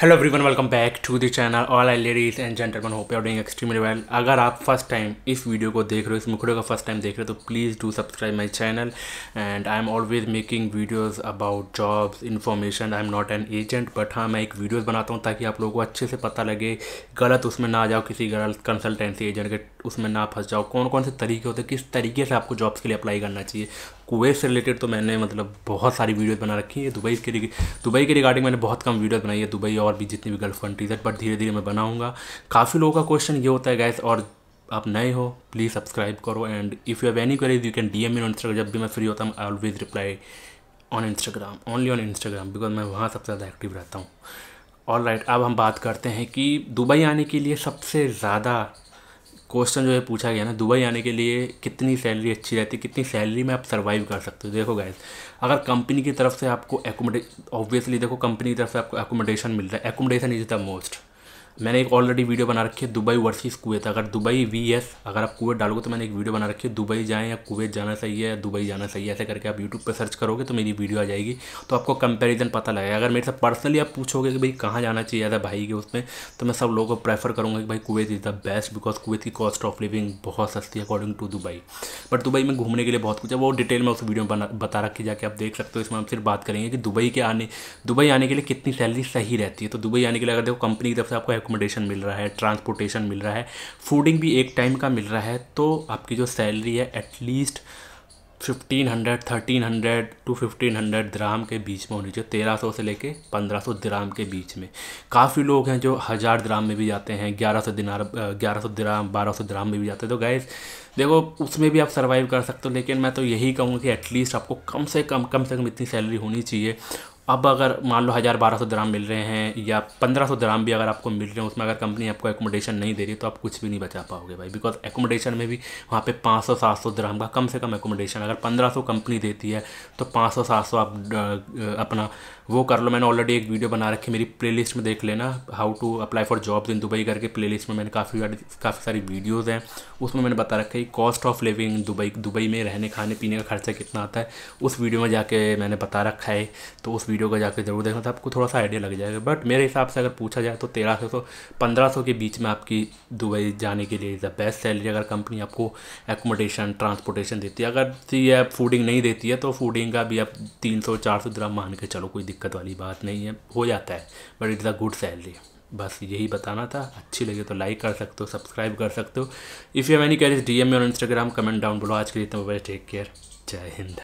hello everyone welcome back to the channel all I ladies and gentleman hope are doing extremely well अगर आप first time इस video को देख रहे हो इस मुखड़े का फर्स्ट टाइम देख रहे हो तो please do subscribe my channel and I am always making videos about jobs information I am not an agent but हाँ मैं एक वीडियोज़ बनाता हूँ ताकि आप लोगों को अच्छे से पता लगे गलत उसमें ना जाओ किसी गलत कंसल्टेंसी एजेंट के उसमें ना फंस जाओ कौन कौन से तरीके होते हैं किस तरीके से आपको जॉब्स के लिए अप्लाई करना चाहिए कुवैत से रिलेटेड तो मैंने मतलब बहुत सारी वीडियोज़ बना रखी है दुबई के दुबई के रिगार्डिंग मैंने बहुत कम वीडियोज़ बनाई है दुबई और भी जितनी भी गर्ल्फ कंट्रीज़ है बट धीरे धीरे मैं बनाऊँगा काफ़ी लोगों का क्वेश्चन ये होता है गैस और आप नए हो प्लीज़ सब्सक्राइब करो and if you have any queries you can D M in Instagram जब भी मैं फ्री होता हूँ I always reply on Instagram only on Instagram because मैं वहाँ सबसे ज़्यादा एक्टिव रहता हूँ ऑल राइट अब हम बात करते हैं कि दुबई आने के लिए सबसे ज़्यादा क्वेश्चन जो है पूछा गया ना दुबई आने के लिए कितनी सैलरी अच्छी रहती है कितनी सैलरी में आप सर्वाइव कर सकते हो देखो गैस अगर कंपनी की तरफ से आपको एकोमोडे ऑब्वियसली देखो कंपनी की तरफ से आपको एकोमोडेशन मिल रहा है एकोमोडेशन इज़ द मोस्ट मैंने एक ऑलरेडी वीडियो बना रखी है दुबई वर्सेस कुवैत अगर दुबई वी एस अगर आप कुवैत डालोगे तो मैंने एक वीडियो बना रखी है दुबई जाएँ या कुवैत जाना सही है या दुबई जाना सही है ऐसे करके आप यूट्यूब पर सर्च करोगे तो मेरी वीडियो आ जाएगी तो आपको कंपेरिजन पता लगेगा अगर मेरे से पर्सनली आप पूछोगे कि भाई कहाँ जाना चाहिए एज भाई के उसमें तो मैं सब लोगों को प्रेफर करूँगा कि भाई Kuwait is the best because Kuwait की कॉस्ट ऑफ लिविंग बहुत सस्ती है according to Dubai but Dubai में घूमने के लिए बहुत कुछ है वो डिटेल में उस वीडियो में बना बता रखी जाके आप देख सकते हो इसमें हम सिर्फ बात करेंगे कि दुबई के आने दुबई आने के लिए कितनी सैलरी सही रहती है तो दुबई आने के लिए अगर देखो कंपनी की तरफ से आपको एकोमोडेशन मिल रहा है ट्रांसपोर्टेशन मिल रहा है फूडिंग भी एक टाइम का मिल रहा है तो आपकी जो सैलरी है at least fifteen hundred thirteen hundred to fifteen hundred द्राम के बीच में होनी चाहिए तेरह सौ से लेके पंद्रह सौ द्राम के बीच में काफ़ी लोग हैं जो हज़ार द्राम में भी जाते हैं ग्यारह सौ दिनार ग्यारह सौ द्राम बारह सौ द्राम में भी जाते हैं तो गैस देखो उसमें भी आप सर्वाइव कर सकते हो लेकिन मैं तो यही कहूँगा कि एटलीस्ट आपको कम से कम कम से कम इतनी सैलरी होनी चाहिए अब अगर मान लो हज़ार बारह सौ ग्राम मिल रहे हैं या पंद्रह सौ ग्राम भी अगर आपको मिल रहे हैं उसमें अगर कंपनी आपको एकोमोडेशन नहीं दे रही तो आप कुछ भी नहीं बचा पाओगे भाई बिकॉज एकोमोडेशन में भी वहाँ पे पाँच सौ सात सौ ग्राम का कम से कम एकोमोडेशन अगर पंद्रह सौ कंपनी देती है तो पाँच सौ सात सौ आप अपना वो कर लो मैंने ऑलरेडी एक वीडियो बना रखी मेरी लिस्ट में देख लेना how to apply for jobs in Dubai करके लिस्ट में मैंने काफ़ी काफ़ी सारी वीडियोज़ हैं उसमें मैंने बता रखा है cost of living Dubai Dubai में रहने खाने पीने का खर्चा कितना आता है उस वीडियो में जाके मैंने बता रखा है तो उस वीडियो वीडियो का जाकर जरूर देखना था तो आपको थोड़ा सा आइडिया लग जाएगा बट मेरे हिसाब से अगर पूछा जाए तो तेरह सौ तो पंद्रह सौ के बीच में आपकी दुबई जाने के लिए इज द बेस्ट सैलरी अगर कंपनी आपको एकोमोडेशन ट्रांसपोर्टेशन देती है अगर ये ऐप फूडिंग नहीं देती है तो फूडिंग का भी आप तीन सौ चार सौ ग्राम मान के चलो कोई दिक्कत वाली बात नहीं है हो जाता है but it's a good salary बस यही बताना था अच्छी लगे तो लाइक कर सकते हो सब्सक्राइब कर सकते हो if you many carriage D M on Instagram comment down बोलो आज के लिए इतना टेक केयर जय हिंद